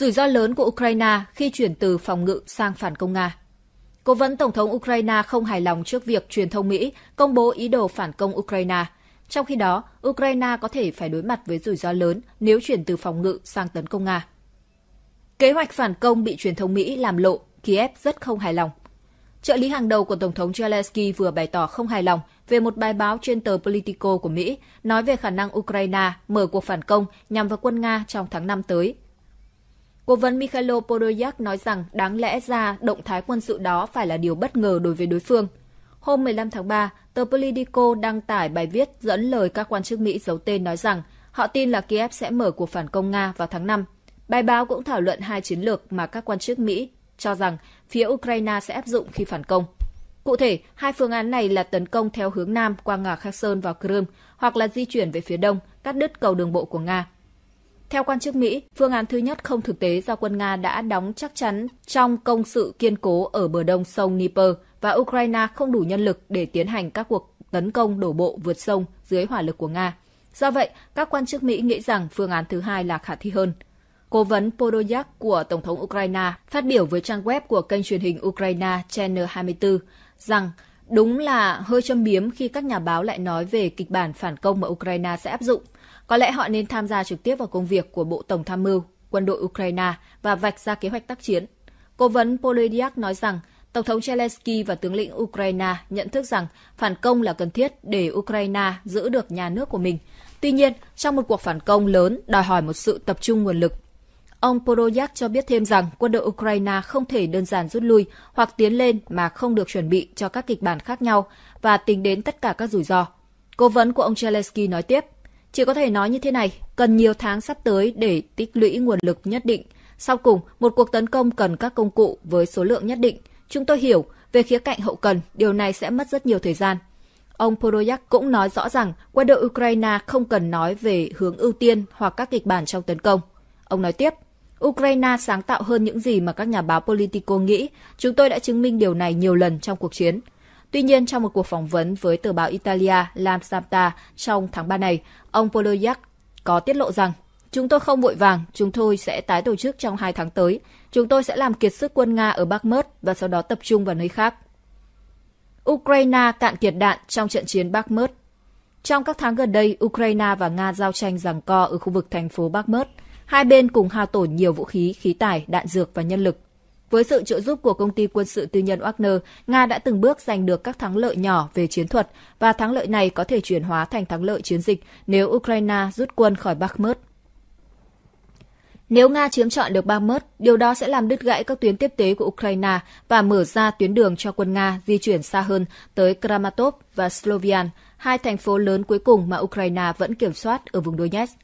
rủi ro lớn của Ukraine khi chuyển từ phòng ngự sang phản công Nga. Cố vấn Tổng thống Ukraine không hài lòng trước việc truyền thông Mỹ công bố ý đồ phản công Ukraine. Trong khi đó, Ukraine có thể phải đối mặt với rủi ro lớn nếu chuyển từ phòng ngự sang tấn công Nga. Kế hoạch phản công bị truyền thông Mỹ làm lộ, Kiev rất không hài lòng. Trợ lý hàng đầu của Tổng thống Zelensky vừa bày tỏ không hài lòng về một bài báo trên tờ Politico của Mỹ nói về khả năng Ukraine mở cuộc phản công nhằm vào quân Nga trong tháng 5 tới Cố vấn Mikhailo Podolyak nói rằng đáng lẽ ra động thái quân sự đó phải là điều bất ngờ đối với đối phương. Hôm 15 tháng 3, tờ Politico đăng tải bài viết dẫn lời các quan chức Mỹ giấu tên nói rằng họ tin là Kiev sẽ mở cuộc phản công Nga vào tháng 5. Bài báo cũng thảo luận hai chiến lược mà các quan chức Mỹ cho rằng phía Ukraine sẽ áp dụng khi phản công. Cụ thể, hai phương án này là tấn công theo hướng Nam qua ngả Kherson vào Crimea hoặc là di chuyển về phía Đông, cắt đứt cầu đường bộ của Nga. Theo quan chức Mỹ, phương án thứ nhất không thực tế do quân Nga đã đóng chắc chắn trong công sự kiên cố ở bờ đông sông Dnieper và Ukraine không đủ nhân lực để tiến hành các cuộc tấn công đổ bộ vượt sông dưới hỏa lực của Nga. Do vậy, các quan chức Mỹ nghĩ rằng phương án thứ hai là khả thi hơn. Cố vấn Podolyak của Tổng thống Ukraine phát biểu với trang web của kênh truyền hình Ukraine Channel 24 rằng đúng là hơi châm biếm khi các nhà báo lại nói về kịch bản phản công mà Ukraine sẽ áp dụng – có lẽ họ nên tham gia trực tiếp vào công việc của Bộ Tổng Tham mưu, quân đội Ukraine và vạch ra kế hoạch tác chiến. Cố vấn Polodiak nói rằng Tổng thống Zelensky và tướng lĩnh Ukraine nhận thức rằng phản công là cần thiết để Ukraine giữ được nhà nước của mình. Tuy nhiên, trong một cuộc phản công lớn đòi hỏi một sự tập trung nguồn lực. Ông Poroyak cho biết thêm rằng quân đội Ukraine không thể đơn giản rút lui hoặc tiến lên mà không được chuẩn bị cho các kịch bản khác nhau và tính đến tất cả các rủi ro. Cố vấn của ông Zelensky nói tiếp, chỉ có thể nói như thế này, cần nhiều tháng sắp tới để tích lũy nguồn lực nhất định. Sau cùng, một cuộc tấn công cần các công cụ với số lượng nhất định. Chúng tôi hiểu, về khía cạnh hậu cần, điều này sẽ mất rất nhiều thời gian. Ông Poroyak cũng nói rõ rằng quân đội Ukraine không cần nói về hướng ưu tiên hoặc các kịch bản trong tấn công. Ông nói tiếp, Ukraine sáng tạo hơn những gì mà các nhà báo Politico nghĩ. Chúng tôi đã chứng minh điều này nhiều lần trong cuộc chiến. Tuy nhiên, trong một cuộc phỏng vấn với tờ báo Italia La L'Amstamta trong tháng 3 này, ông Poloyak có tiết lộ rằng Chúng tôi không vội vàng, chúng tôi sẽ tái tổ chức trong hai tháng tới. Chúng tôi sẽ làm kiệt sức quân Nga ở Bakhmut và sau đó tập trung vào nơi khác. Ukraine cạn kiệt đạn trong trận chiến Bakhmut Trong các tháng gần đây, Ukraine và Nga giao tranh giằng co ở khu vực thành phố Bakhmut. Hai bên cùng hao tổn nhiều vũ khí, khí tải, đạn dược và nhân lực. Với sự trợ giúp của công ty quân sự tư nhân Wagner, Nga đã từng bước giành được các thắng lợi nhỏ về chiến thuật và thắng lợi này có thể chuyển hóa thành thắng lợi chiến dịch nếu Ukraine rút quân khỏi Bakhmut. Nếu Nga chiếm chọn được Bakhmut, điều đó sẽ làm đứt gãy các tuyến tiếp tế của Ukraine và mở ra tuyến đường cho quân Nga di chuyển xa hơn tới Kramatorsk và Slovian, hai thành phố lớn cuối cùng mà Ukraine vẫn kiểm soát ở vùng Donetsk.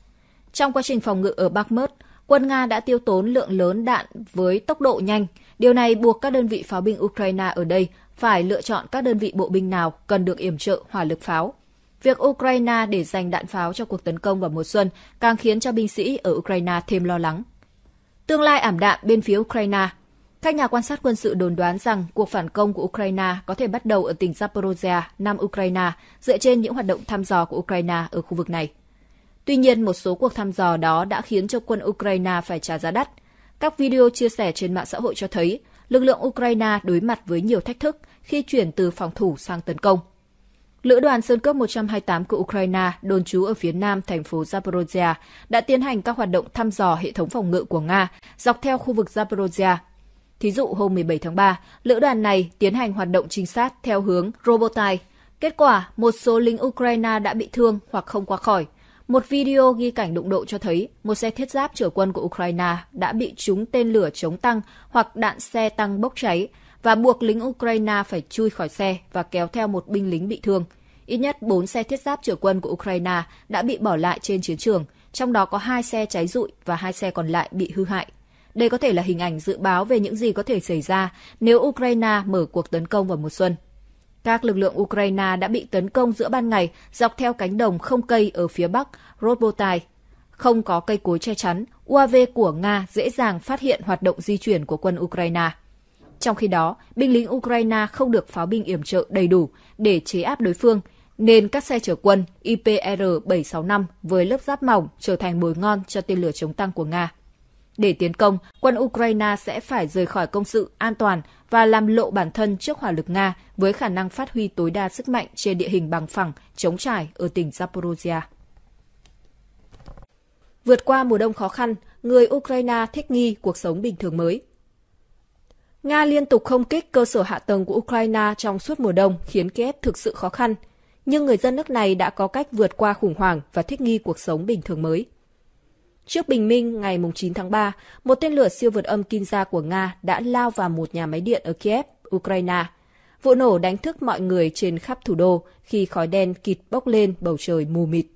Trong quá trình phòng ngự ở Bakhmut, quân Nga đã tiêu tốn lượng lớn đạn với tốc độ nhanh. Điều này buộc các đơn vị pháo binh Ukraine ở đây phải lựa chọn các đơn vị bộ binh nào cần được yểm trợ hỏa lực pháo. Việc Ukraine để dành đạn pháo cho cuộc tấn công vào mùa xuân càng khiến cho binh sĩ ở Ukraine thêm lo lắng. Tương lai ảm đạm bên phía Ukraine các nhà quan sát quân sự đồn đoán rằng cuộc phản công của Ukraine có thể bắt đầu ở tỉnh Zaporozhia, Nam Ukraine, dựa trên những hoạt động thăm dò của Ukraine ở khu vực này. Tuy nhiên, một số cuộc thăm dò đó đã khiến cho quân Ukraine phải trả giá đắt. Các video chia sẻ trên mạng xã hội cho thấy lực lượng Ukraine đối mặt với nhiều thách thức khi chuyển từ phòng thủ sang tấn công. Lữ đoàn Sơn Cướp 128 của Ukraine đồn trú ở phía nam thành phố Zaporozhia đã tiến hành các hoạt động thăm dò hệ thống phòng ngự của Nga dọc theo khu vực Zaporozhia. Thí dụ hôm 17 tháng 3, lữ đoàn này tiến hành hoạt động trinh sát theo hướng Robotai. Kết quả, một số lính Ukraine đã bị thương hoặc không qua khỏi, một video ghi cảnh đụng độ cho thấy một xe thiết giáp chở quân của Ukraine đã bị trúng tên lửa chống tăng hoặc đạn xe tăng bốc cháy và buộc lính Ukraine phải chui khỏi xe và kéo theo một binh lính bị thương. Ít nhất 4 xe thiết giáp chở quân của Ukraine đã bị bỏ lại trên chiến trường, trong đó có 2 xe cháy rụi và 2 xe còn lại bị hư hại. Đây có thể là hình ảnh dự báo về những gì có thể xảy ra nếu Ukraine mở cuộc tấn công vào mùa xuân. Các lực lượng Ukraine đã bị tấn công giữa ban ngày dọc theo cánh đồng không cây ở phía bắc Robotai. Không có cây cối che chắn, UAV của Nga dễ dàng phát hiện hoạt động di chuyển của quân Ukraine. Trong khi đó, binh lính Ukraine không được pháo binh yểm trợ đầy đủ để chế áp đối phương, nên các xe chở quân IPR-765 với lớp giáp mỏng trở thành mối ngon cho tên lửa chống tăng của Nga. Để tiến công, quân Ukraine sẽ phải rời khỏi công sự an toàn và làm lộ bản thân trước hỏa lực Nga với khả năng phát huy tối đa sức mạnh trên địa hình bằng phẳng, chống trải ở tỉnh Zaporozhia. Vượt qua mùa đông khó khăn, người Ukraine thích nghi cuộc sống bình thường mới. Nga liên tục không kích cơ sở hạ tầng của Ukraine trong suốt mùa đông khiến Kiev thực sự khó khăn, nhưng người dân nước này đã có cách vượt qua khủng hoảng và thích nghi cuộc sống bình thường mới. Trước bình minh ngày 9 tháng 3, một tên lửa siêu vượt âm Kinza của Nga đã lao vào một nhà máy điện ở Kiev, Ukraine. Vụ nổ đánh thức mọi người trên khắp thủ đô khi khói đen kịt bốc lên bầu trời mù mịt.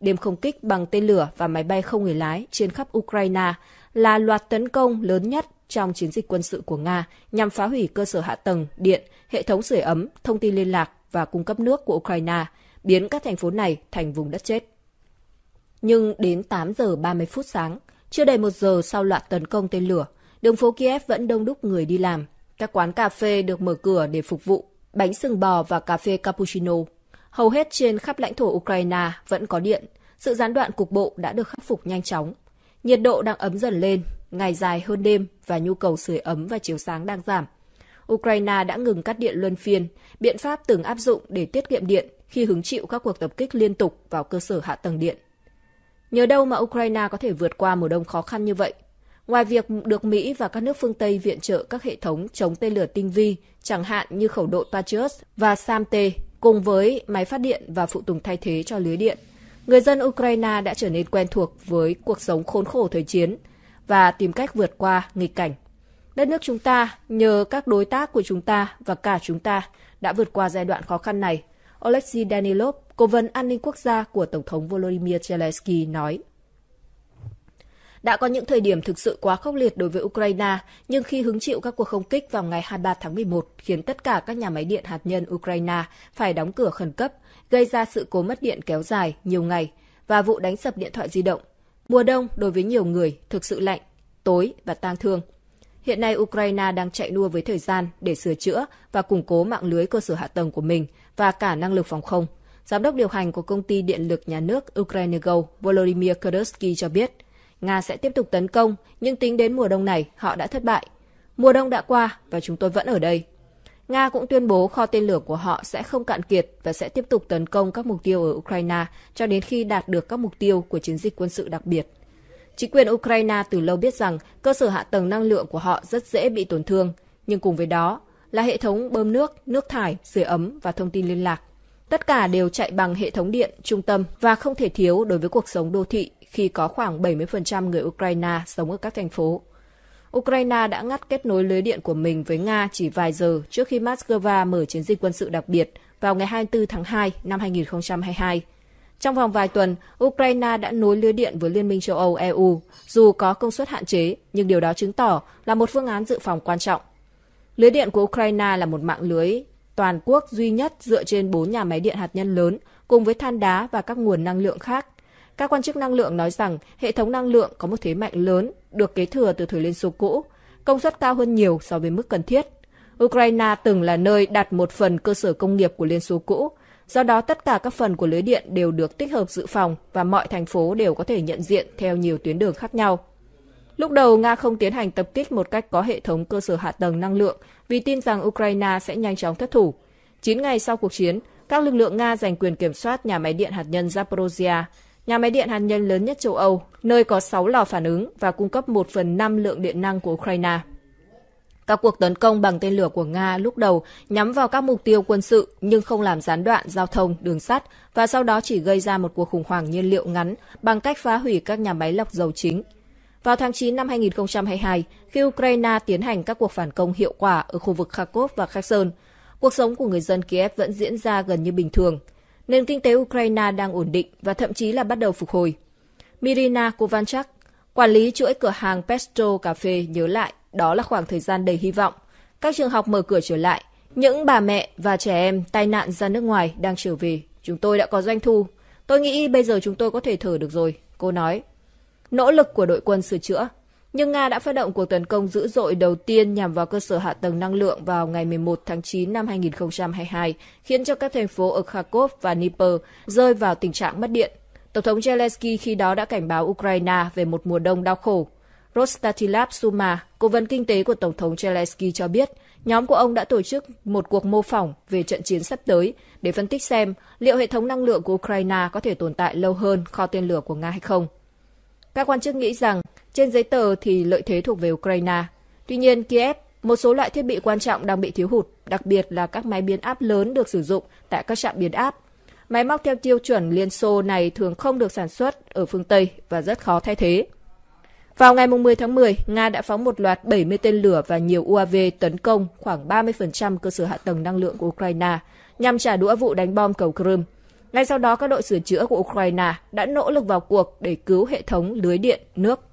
Đêm không kích bằng tên lửa và máy bay không người lái trên khắp Ukraine là loạt tấn công lớn nhất trong chiến dịch quân sự của Nga nhằm phá hủy cơ sở hạ tầng, điện, hệ thống sưởi ấm, thông tin liên lạc và cung cấp nước của Ukraine, biến các thành phố này thành vùng đất chết. Nhưng đến 8 giờ 30 phút sáng, chưa đầy một giờ sau loạt tấn công tên lửa, đường phố Kiev vẫn đông đúc người đi làm. Các quán cà phê được mở cửa để phục vụ bánh sừng bò và cà phê cappuccino. Hầu hết trên khắp lãnh thổ Ukraine vẫn có điện. Sự gián đoạn cục bộ đã được khắc phục nhanh chóng. Nhiệt độ đang ấm dần lên, ngày dài hơn đêm và nhu cầu sưởi ấm và chiếu sáng đang giảm. Ukraine đã ngừng cắt điện luân phiên, biện pháp từng áp dụng để tiết kiệm điện khi hứng chịu các cuộc tập kích liên tục vào cơ sở hạ tầng điện. Nhờ đâu mà Ukraine có thể vượt qua mùa đông khó khăn như vậy? Ngoài việc được Mỹ và các nước phương Tây viện trợ các hệ thống chống tên lửa tinh vi, chẳng hạn như khẩu đội Patriot và SAM-T, cùng với máy phát điện và phụ tùng thay thế cho lưới điện, người dân Ukraine đã trở nên quen thuộc với cuộc sống khốn khổ thời chiến và tìm cách vượt qua nghịch cảnh. Đất nước chúng ta, nhờ các đối tác của chúng ta và cả chúng ta đã vượt qua giai đoạn khó khăn này, Oleksiy Danilov, Cố vấn an ninh quốc gia của Tổng thống Volodymyr Zelensky nói. Đã có những thời điểm thực sự quá khốc liệt đối với Ukraine, nhưng khi hứng chịu các cuộc không kích vào ngày 23 tháng 11 khiến tất cả các nhà máy điện hạt nhân Ukraine phải đóng cửa khẩn cấp, gây ra sự cố mất điện kéo dài nhiều ngày và vụ đánh sập điện thoại di động. Mùa đông đối với nhiều người thực sự lạnh, tối và tang thương. Hiện nay Ukraine đang chạy đua với thời gian để sửa chữa và củng cố mạng lưới cơ sở hạ tầng của mình và cả năng lực phòng không. Giám đốc điều hành của công ty điện lực nhà nước Ukraine Go, Volodymyr Kursky cho biết, Nga sẽ tiếp tục tấn công, nhưng tính đến mùa đông này, họ đã thất bại. Mùa đông đã qua và chúng tôi vẫn ở đây. Nga cũng tuyên bố kho tên lửa của họ sẽ không cạn kiệt và sẽ tiếp tục tấn công các mục tiêu ở Ukraine cho đến khi đạt được các mục tiêu của chiến dịch quân sự đặc biệt. Chính quyền Ukraine từ lâu biết rằng cơ sở hạ tầng năng lượng của họ rất dễ bị tổn thương, nhưng cùng với đó là hệ thống bơm nước, nước thải, sửa ấm và thông tin liên lạc Tất cả đều chạy bằng hệ thống điện, trung tâm và không thể thiếu đối với cuộc sống đô thị khi có khoảng 70% người Ukraine sống ở các thành phố. Ukraine đã ngắt kết nối lưới điện của mình với Nga chỉ vài giờ trước khi Moscow mở chiến dịch quân sự đặc biệt vào ngày 24 tháng 2 năm 2022. Trong vòng vài tuần, Ukraine đã nối lưới điện với Liên minh châu Âu EU, dù có công suất hạn chế, nhưng điều đó chứng tỏ là một phương án dự phòng quan trọng. Lưới điện của Ukraine là một mạng lưới toàn quốc duy nhất dựa trên 4 nhà máy điện hạt nhân lớn cùng với than đá và các nguồn năng lượng khác. Các quan chức năng lượng nói rằng hệ thống năng lượng có một thế mạnh lớn được kế thừa từ thời Liên Xô cũ, công suất cao hơn nhiều so với mức cần thiết. Ukraine từng là nơi đặt một phần cơ sở công nghiệp của Liên Xô cũ, do đó tất cả các phần của lưới điện đều được tích hợp dự phòng và mọi thành phố đều có thể nhận diện theo nhiều tuyến đường khác nhau. Lúc đầu, Nga không tiến hành tập kích một cách có hệ thống cơ sở hạ tầng năng lượng vì tin rằng Ukraine sẽ nhanh chóng thất thủ. 9 ngày sau cuộc chiến, các lực lượng Nga giành quyền kiểm soát nhà máy điện hạt nhân Zaporozhia, nhà máy điện hạt nhân lớn nhất châu Âu, nơi có 6 lò phản ứng và cung cấp 1 phần 5 lượng điện năng của Ukraine. Các cuộc tấn công bằng tên lửa của Nga lúc đầu nhắm vào các mục tiêu quân sự nhưng không làm gián đoạn giao thông, đường sắt và sau đó chỉ gây ra một cuộc khủng hoảng nhiên liệu ngắn bằng cách phá hủy các nhà máy lọc dầu chính – vào tháng 9 năm 2022, khi Ukraine tiến hành các cuộc phản công hiệu quả ở khu vực Kharkov và Kherson, cuộc sống của người dân Kiev vẫn diễn ra gần như bình thường. Nền kinh tế Ukraine đang ổn định và thậm chí là bắt đầu phục hồi. Mirina Kovanchak, quản lý chuỗi cửa hàng Pesto Cà Phê nhớ lại đó là khoảng thời gian đầy hy vọng. Các trường học mở cửa trở lại, những bà mẹ và trẻ em tai nạn ra nước ngoài đang trở về. Chúng tôi đã có doanh thu. Tôi nghĩ bây giờ chúng tôi có thể thở được rồi, cô nói nỗ lực của đội quân sửa chữa. Nhưng Nga đã phát động cuộc tấn công dữ dội đầu tiên nhằm vào cơ sở hạ tầng năng lượng vào ngày 11 tháng 9 năm 2022, khiến cho các thành phố ở Kharkov và Dnipro rơi vào tình trạng mất điện. Tổng thống Zelensky khi đó đã cảnh báo Ukraine về một mùa đông đau khổ. Rostatilav Suma, cố vấn kinh tế của Tổng thống Zelensky cho biết, nhóm của ông đã tổ chức một cuộc mô phỏng về trận chiến sắp tới để phân tích xem liệu hệ thống năng lượng của Ukraine có thể tồn tại lâu hơn kho tên lửa của Nga hay không. Các quan chức nghĩ rằng trên giấy tờ thì lợi thế thuộc về Ukraine. Tuy nhiên, Kiev, một số loại thiết bị quan trọng đang bị thiếu hụt, đặc biệt là các máy biến áp lớn được sử dụng tại các trạm biến áp. Máy móc theo tiêu chuẩn Liên Xô này thường không được sản xuất ở phương Tây và rất khó thay thế. Vào ngày 10 tháng 10, Nga đã phóng một loạt 70 tên lửa và nhiều UAV tấn công khoảng 30% cơ sở hạ tầng năng lượng của Ukraine nhằm trả đũa vụ đánh bom cầu Crimea ngay sau đó, các đội sửa chữa của Ukraine đã nỗ lực vào cuộc để cứu hệ thống lưới điện, nước